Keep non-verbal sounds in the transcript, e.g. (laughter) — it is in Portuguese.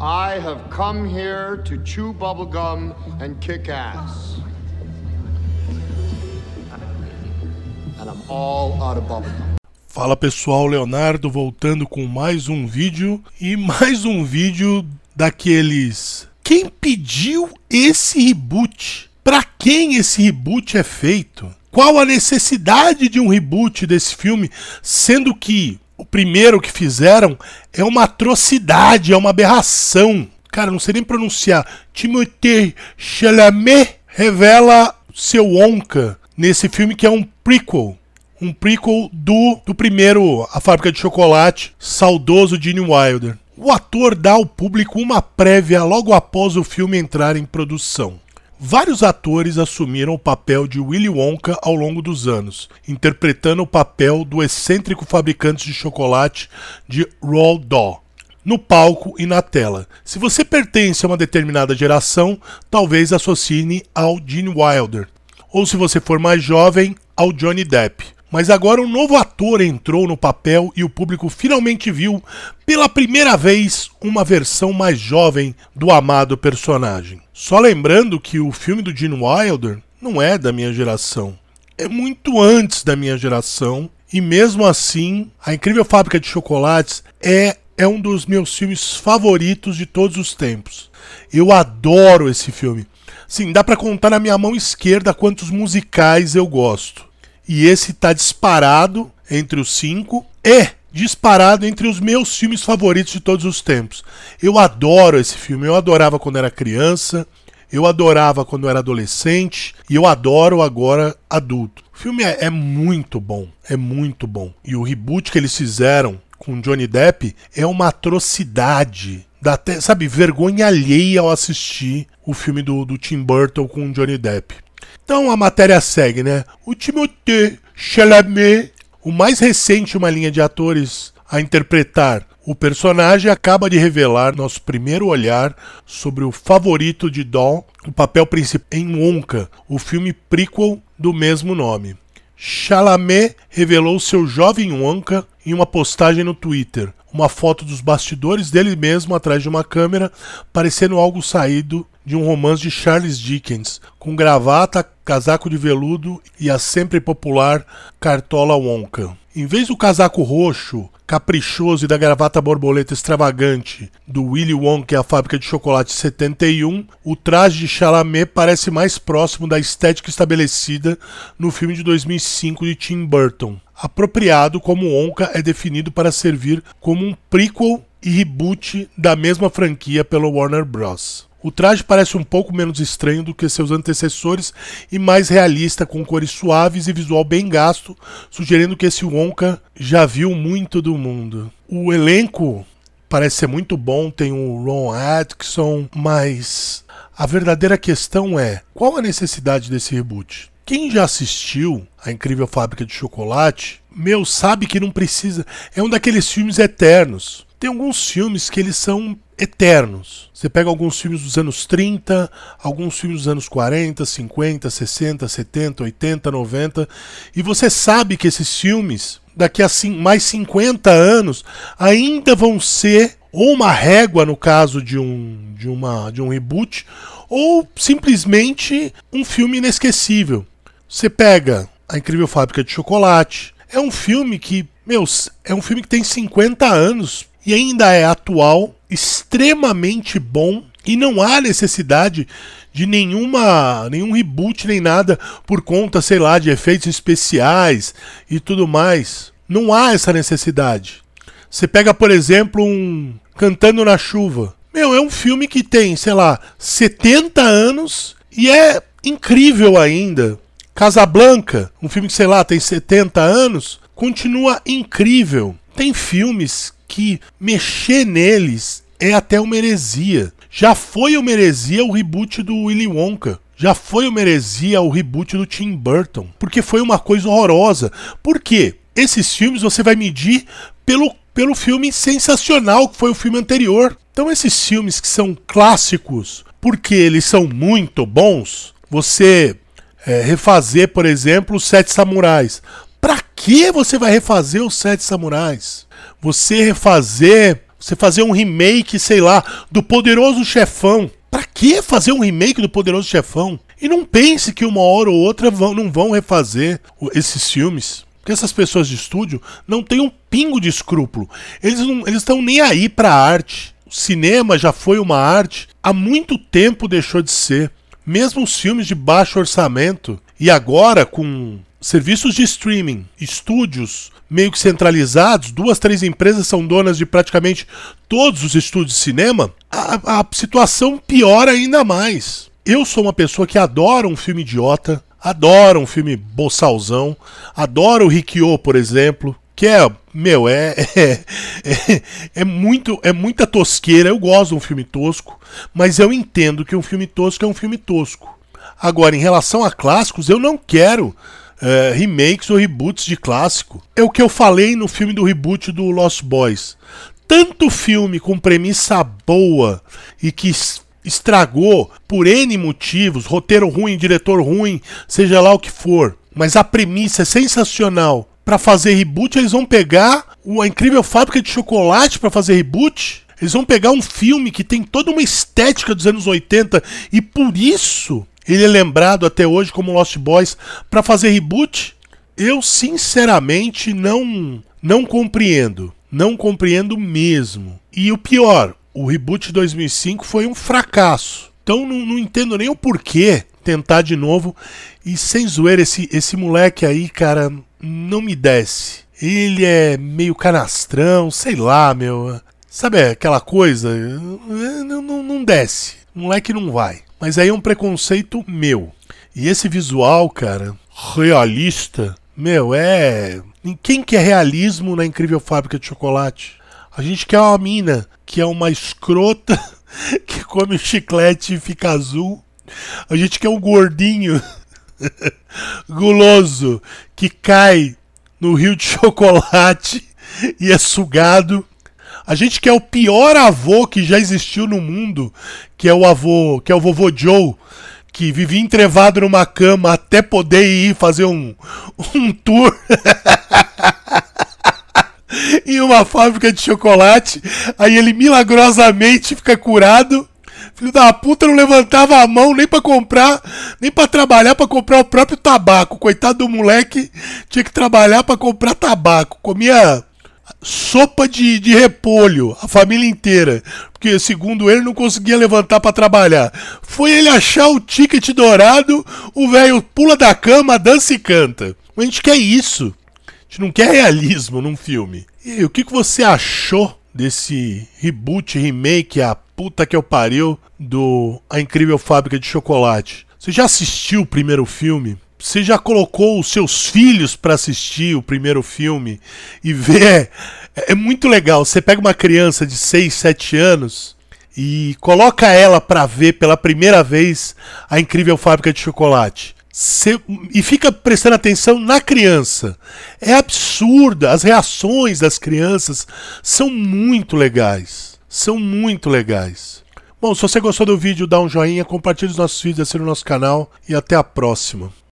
I have come here to chew bubblegum and kick ass. And I'm all out of bubblegum. Fala pessoal, Leonardo voltando com mais um vídeo e mais um vídeo daqueles. Quem pediu esse reboot? Para quem esse reboot é feito? Qual a necessidade de um reboot desse filme, sendo que o primeiro que fizeram é uma atrocidade, é uma aberração. Cara, não sei nem pronunciar. Timothée Chalamet revela seu Onca nesse filme que é um prequel. Um prequel do, do primeiro A Fábrica de Chocolate, saudoso Gene Wilder. O ator dá ao público uma prévia logo após o filme entrar em produção. Vários atores assumiram o papel de Willy Wonka ao longo dos anos, interpretando o papel do excêntrico fabricante de chocolate de Roald Dahl, no palco e na tela. Se você pertence a uma determinada geração, talvez associe ao Gene Wilder, ou se você for mais jovem, ao Johnny Depp. Mas agora um novo ator entrou no papel e o público finalmente viu, pela primeira vez, uma versão mais jovem do amado personagem. Só lembrando que o filme do Gene Wilder não é da minha geração. É muito antes da minha geração. E mesmo assim, A Incrível Fábrica de Chocolates é é um dos meus filmes favoritos de todos os tempos. Eu adoro esse filme. Sim, dá para contar na minha mão esquerda quantos musicais eu gosto e esse está disparado entre os cinco e disparado entre os meus filmes favoritos de todos os tempos. Eu adoro esse filme, eu adorava quando era criança, eu adorava quando era adolescente e eu adoro agora adulto. O filme é, é muito bom, é muito bom. E o reboot que eles fizeram com Johnny Depp é uma atrocidade. Dá até, sabe, vergonha alheia ao assistir o filme do, do Tim Burton com Johnny Depp. Então a matéria segue, né? O Timothée Chalamet, o mais recente uma linha de atores a interpretar o personagem, acaba de revelar nosso primeiro olhar sobre o favorito de Dawn, o papel principal em Wonka, o filme prequel do mesmo nome. Chalamet revelou seu jovem Wonka em uma postagem no Twitter, uma foto dos bastidores dele mesmo atrás de uma câmera, parecendo algo saído de um romance de Charles Dickens, com gravata, casaco de veludo e a sempre popular cartola Wonka. Em vez do casaco roxo, caprichoso e da gravata borboleta extravagante do Willy Wonka e a fábrica de chocolate 71, o traje de Chalamet parece mais próximo da estética estabelecida no filme de 2005 de Tim Burton apropriado como Onca é definido para servir como um prequel e reboot da mesma franquia pelo Warner Bros. O traje parece um pouco menos estranho do que seus antecessores e mais realista, com cores suaves e visual bem gasto, sugerindo que esse Wonka já viu muito do mundo. O elenco parece ser muito bom, tem o Ron Atkinson, mas a verdadeira questão é: qual a necessidade desse reboot? Quem já assistiu A Incrível Fábrica de Chocolate, meu, sabe que não precisa. É um daqueles filmes eternos. Tem alguns filmes que eles são eternos. Você pega alguns filmes dos anos 30, alguns filmes dos anos 40, 50, 60, 70, 80, 90, e você sabe que esses filmes, daqui a mais 50 anos, ainda vão ser ou uma régua no caso de um de uma de um reboot, ou simplesmente um filme inesquecível. Você pega A Incrível Fábrica de Chocolate. É um filme que, meus, é um filme que tem 50 anos e ainda é atual, extremamente bom e não há necessidade de nenhuma nenhum reboot nem nada por conta, sei lá, de efeitos especiais e tudo mais. Não há essa necessidade. Você pega, por exemplo, um Cantando na Chuva. Meu, é um filme que tem, sei lá, 70 anos e é incrível ainda. Casablanca, um filme que, sei lá, tem 70 anos, continua incrível. Tem filmes que mexer neles é até uma heresia. Já foi uma heresia o reboot do Willy Wonka. Já foi uma heresia o reboot do Tim Burton. Porque foi uma coisa horrorosa. Por quê? Esses filmes você vai medir pelo, pelo filme sensacional que foi o filme anterior. Então, esses filmes que são clássicos, porque eles são muito bons, você é, refazer, por exemplo, os Sete Samurais. Para que você vai refazer os Sete Samurais? Você refazer, você fazer um remake, sei lá, do Poderoso Chefão. Para que fazer um remake do Poderoso Chefão? E não pense que uma hora ou outra vão, não vão refazer esses filmes. Porque essas pessoas de estúdio não têm um pingo de escrúpulo. Eles não estão nem aí para arte. O cinema já foi uma arte, há muito tempo deixou de ser mesmo os filmes de baixo orçamento, e agora com serviços de streaming, estúdios meio que centralizados, duas, três empresas são donas de praticamente todos os estúdios de cinema, a, a situação piora ainda mais. Eu sou uma pessoa que adora um filme idiota, adora um filme boçalzão, adora o Rikyo, por exemplo, que é meu, é (laughs) é, é, é, muito, é muita tosqueira. Eu gosto de um filme tosco, mas eu entendo que um filme tosco é um filme tosco. Agora, em relação a clássicos, eu não quero é, remakes ou reboots de clássico. É o que eu falei no filme do reboot do Lost Boys. Tanto filme com premissa boa e que estragou por N motivos, roteiro ruim, diretor ruim, seja lá o que for, mas a premissa é sensacional para fazer reboot, eles vão pegar a incrível fábrica de chocolate para fazer reboot. Eles vão pegar um filme que tem toda uma estética dos anos 80 e por isso ele é lembrado até hoje como Lost Boys para fazer reboot. Eu sinceramente não não compreendo, não compreendo mesmo. E o pior, o reboot de 2005 foi um fracasso. Então não, não entendo nem o porquê tentar de novo. E sem zoeira, esse, esse moleque aí, cara, não me desce. Ele é meio canastrão, sei lá, meu. Sabe aquela coisa? Não, não, não desce. Não é que não vai. Mas aí é um preconceito meu. E esse visual, cara, realista, meu, é. Quem quer realismo na incrível fábrica de chocolate? A gente quer uma mina que é uma escrota (laughs) que come chiclete e fica azul. A gente quer um gordinho (laughs) guloso que cai no rio de (laughs) chocolate e é sugado. A gente quer o pior avô que já existiu no mundo, que é o avô, que é o vovô Joe, que vivia entrevado numa cama até poder ir fazer um, (laughs) um tour. em uma fábrica de chocolate, aí ele milagrosamente fica curado Filho da puta não levantava a mão nem para comprar, nem para trabalhar para comprar o próprio tabaco. Coitado do moleque, tinha que trabalhar para comprar tabaco. Comia sopa de, de repolho, a família inteira, porque segundo ele não conseguia levantar para trabalhar. Foi ele achar o ticket dourado, o velho pula da cama, dança e canta. A gente quer isso. A gente não quer realismo num filme. E aí, o que, que você achou desse reboot, remake, a puta que eu pariu do A Incrível Fábrica de Chocolate. Você já assistiu o primeiro filme? Você já colocou os seus filhos para assistir o primeiro filme e ver? É, é muito legal. Você pega uma criança de 6, 7 anos e coloca ela para ver pela primeira vez a incrível fábrica de chocolate. Se, e fica prestando atenção na criança. É absurda, as reações das crianças são muito legais. São muito legais. Bom, se você gostou do vídeo, dá um joinha, compartilhe os nossos vídeos, assina o nosso canal e até a próxima.